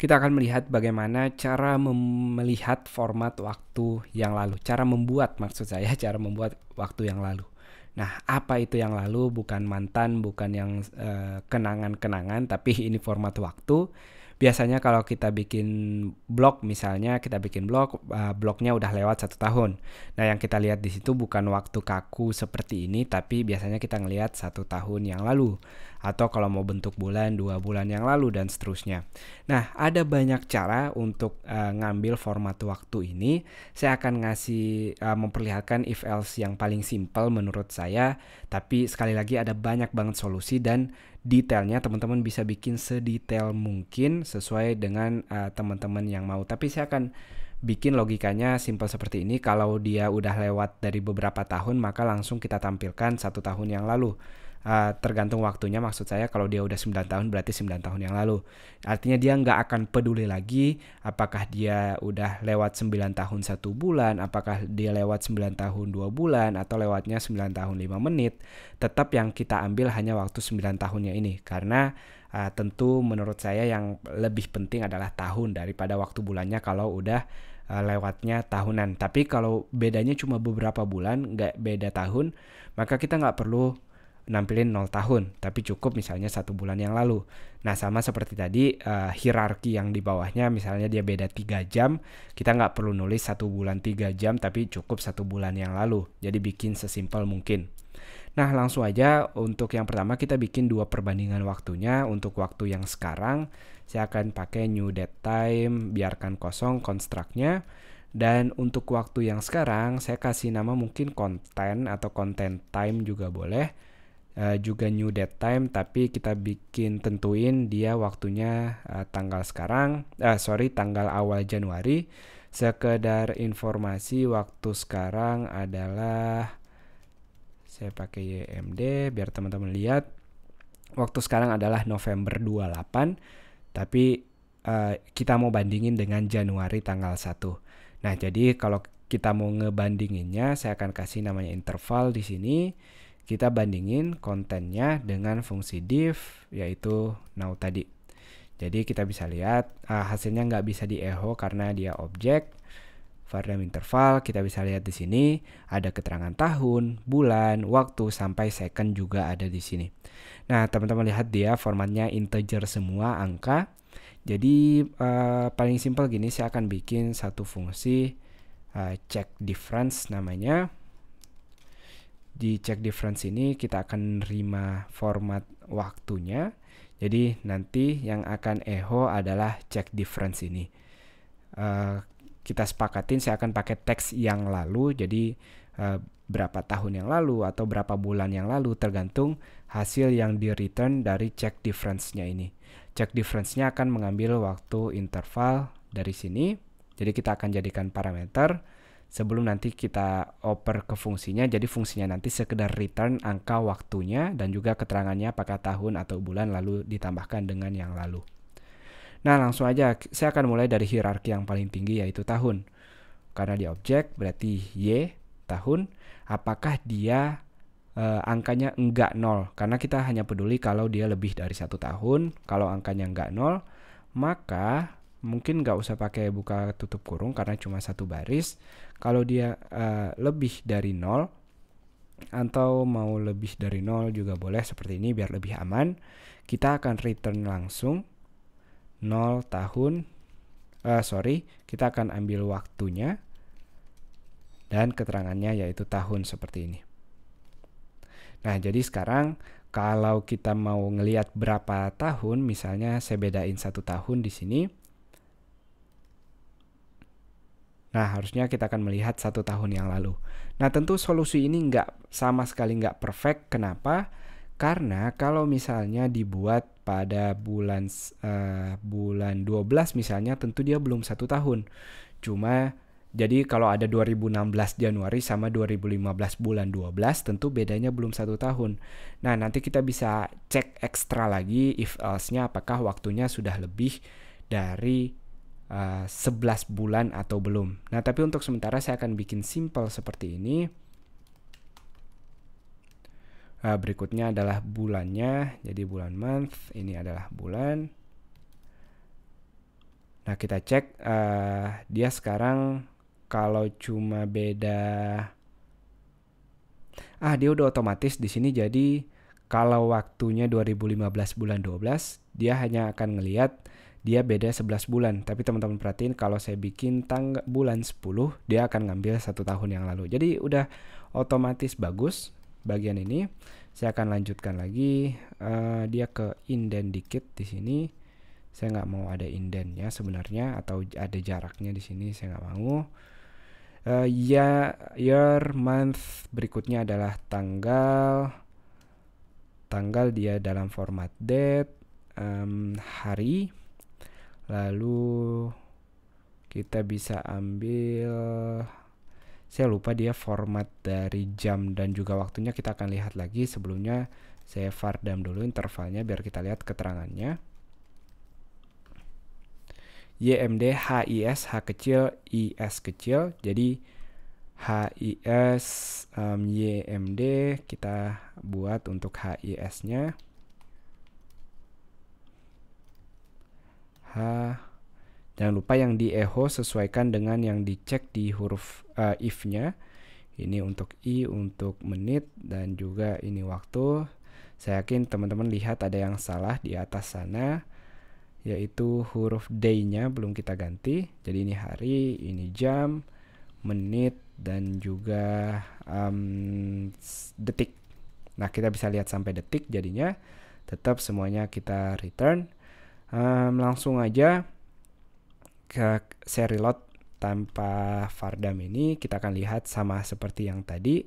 kita akan melihat bagaimana cara melihat format waktu yang lalu, cara membuat maksud saya cara membuat waktu yang lalu. Nah, apa itu yang lalu? Bukan mantan, bukan yang eh, kenangan-kenangan, tapi ini format waktu biasanya kalau kita bikin blog misalnya kita bikin blog eh, blognya udah lewat satu tahun nah yang kita lihat di situ bukan waktu kaku seperti ini tapi biasanya kita ngelihat satu tahun yang lalu atau kalau mau bentuk bulan dua bulan yang lalu dan seterusnya nah ada banyak cara untuk uh, ngambil format waktu ini saya akan ngasih uh, memperlihatkan if else yang paling simple menurut saya tapi sekali lagi ada banyak banget solusi dan detailnya teman-teman bisa bikin sedetail mungkin sesuai dengan uh, teman-teman yang mau. Tapi saya akan bikin logikanya simpel seperti ini. Kalau dia udah lewat dari beberapa tahun, maka langsung kita tampilkan satu tahun yang lalu uh, tergantung waktunya maksud saya kalau dia udah 9 tahun berarti 9 tahun yang lalu artinya dia nggak akan peduli lagi apakah dia udah lewat 9 tahun satu bulan apakah dia lewat 9 tahun dua bulan atau lewatnya 9 tahun 5 menit tetap yang kita ambil hanya waktu 9 tahunnya ini karena uh, tentu menurut saya yang lebih penting adalah tahun daripada waktu bulannya kalau udah eh, lewatnya tahunan tapi kalau bedanya cuma beberapa bulan nggak beda tahun maka kita nggak perlu nampilin 0 tahun, tapi cukup misalnya satu bulan yang lalu. Nah sama seperti tadi uh, hierarki yang di bawahnya misalnya dia beda tiga jam, kita nggak perlu nulis satu bulan tiga jam tapi cukup satu bulan yang lalu. Jadi bikin sesimpel mungkin. Nah langsung aja untuk yang pertama kita bikin dua perbandingan waktunya Untuk waktu yang sekarang saya akan pakai new date time biarkan kosong konstruknya dan untuk waktu yang sekarang saya kasih nama mungkin content atau content time juga boleh uh, juga new date time tapi kita bikin tentuin dia waktunya uh, tanggal sekarang uh, sorry tanggal awal Januari sekedar informasi waktu sekarang adalah saya pakai YMD biar teman-teman lihat waktu sekarang adalah November 28 tapi uh, kita mau bandingin dengan Januari tanggal 1 nah jadi kalau kita mau ngebandinginnya saya akan kasih namanya interval di sini kita bandingin kontennya dengan fungsi div yaitu now tadi. Jadi kita bisa lihat uh, hasilnya nggak bisa di echo karena dia objek. Variable interval kita bisa lihat di sini ada keterangan tahun, bulan, waktu sampai second juga ada di sini. Nah teman-teman lihat dia formatnya integer semua angka. Jadi uh, paling simpel gini saya akan bikin satu fungsi uh, check difference namanya di check difference ini kita akan menerima format waktunya. Jadi nanti yang akan echo adalah check difference ini. Uh, kita sepakatin saya akan pakai teks yang lalu. Jadi uh, berapa tahun yang lalu atau berapa bulan yang lalu tergantung hasil yang di return dari check difference-nya ini. Check difference-nya akan mengambil waktu interval dari sini. Jadi kita akan jadikan parameter sebelum nanti kita oper ke fungsinya. Jadi fungsinya nanti sekedar return angka waktunya dan juga keterangannya apakah tahun atau bulan lalu ditambahkan dengan yang lalu. Nah langsung aja saya akan mulai dari hierarki yang paling tinggi yaitu tahun. Karena di objek berarti Y tahun. Apakah dia eh, angkanya enggak nol? Karena kita hanya peduli kalau dia lebih dari satu tahun. Kalau angkanya enggak nol maka mungkin nggak usah pakai buka tutup kurung karena cuma satu baris. Kalau dia uh, lebih dari nol atau mau lebih dari nol juga boleh seperti ini biar lebih aman. Kita akan return langsung nol tahun. Uh, sorry, kita akan ambil waktunya dan keterangannya yaitu tahun seperti ini. Nah, jadi sekarang kalau kita mau ngelihat berapa tahun, misalnya saya bedain satu tahun di sini Nah, harusnya kita akan melihat satu tahun yang lalu. Nah, tentu solusi ini nggak sama sekali nggak perfect. Kenapa? Karena kalau misalnya dibuat pada bulan uh, bulan 12 misalnya, tentu dia belum satu tahun. Cuma jadi kalau ada 2016 Januari sama 2015 bulan 12 tentu bedanya belum satu tahun. Nah nanti kita bisa cek ekstra lagi if else-nya apakah waktunya sudah lebih dari 11 eh, bulan atau belum. Nah, tapi untuk sementara saya akan bikin simple seperti ini. Uh, berikutnya adalah bulannya. Jadi bulan month, ini adalah bulan. Nah, kita cek uh, dia sekarang kalau cuma beda ah dia udah otomatis di sini jadi kalau waktunya 2015 bulan 12, dia hanya akan ngelihat dia beda 11 bulan. Tapi teman-teman perhatiin kalau saya bikin tanggal bulan 10, dia akan ngambil satu tahun yang lalu. Jadi udah otomatis bagus bagian ini. Saya akan lanjutkan lagi uh, dia ke inden dikit di sini. Saya nggak mau ada indennya sebenarnya atau ada jaraknya di sini saya nggak mau. Uh, ya year month berikutnya adalah tanggal tanggal dia dalam format date, um, hari, lalu kita bisa ambil saya lupa dia format dari jam dan juga waktunya kita akan lihat lagi sebelumnya saya fardam dulu intervalnya biar kita lihat keterangannya YMD HIS H kecil IS kecil jadi HIS um, YMD kita buat untuk HIS-nya. H jangan lupa yang di echo sesuaikan dengan yang dicek di huruf uh, if-nya. Ini untuk i untuk menit dan juga ini waktu. Saya yakin teman-teman lihat ada yang salah di atas sana yaitu huruf day-nya belum kita ganti. Jadi ini hari, ini jam, menit dan juga um, detik. Nah kita bisa lihat sampai detik jadinya tetap semuanya kita return. Um, langsung aja ke seri lot tanpa Fardam ini kita akan lihat sama seperti yang tadi.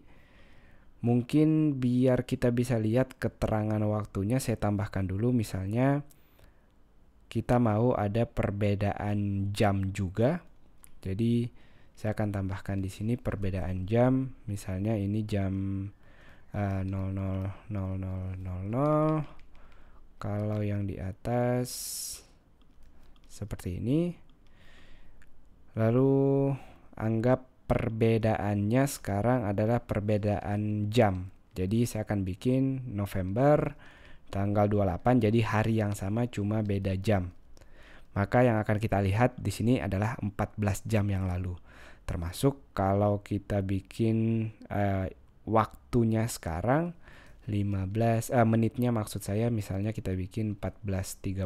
Mungkin biar kita bisa lihat keterangan waktunya saya tambahkan dulu misalnya kita mau ada perbedaan jam juga. Jadi saya akan tambahkan di sini perbedaan jam. Misalnya ini jam uh, 000000. 00, 00. Kalau yang di atas seperti ini. Lalu anggap perbedaannya sekarang adalah perbedaan jam. Jadi saya akan bikin November tanggal 28 jadi hari yang sama cuma beda jam. Maka yang akan kita lihat di sini adalah 14 jam yang lalu. Termasuk kalau kita bikin uh, waktunya sekarang 15 uh, eh, menitnya maksud saya misalnya kita bikin 14.30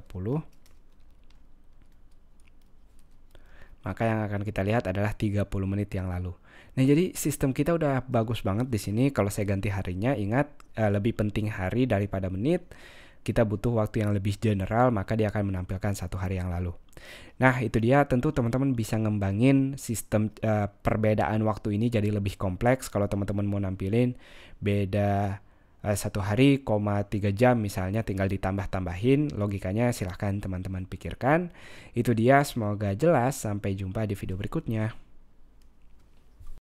maka yang akan kita lihat adalah 30 menit yang lalu. Nah, jadi sistem kita udah bagus banget di sini. Kalau saya ganti harinya, ingat eh, lebih penting hari daripada menit kita butuh waktu yang lebih general, maka dia akan menampilkan satu hari yang lalu. Nah, itu dia. Tentu teman-teman bisa ngembangin sistem uh, perbedaan waktu ini jadi lebih kompleks. Kalau teman-teman mau nampilin beda eh, satu hari, koma tiga jam misalnya, tinggal ditambah-tambahin. Logikanya silahkan teman-teman pikirkan. Itu dia. Semoga jelas. Sampai jumpa di video berikutnya.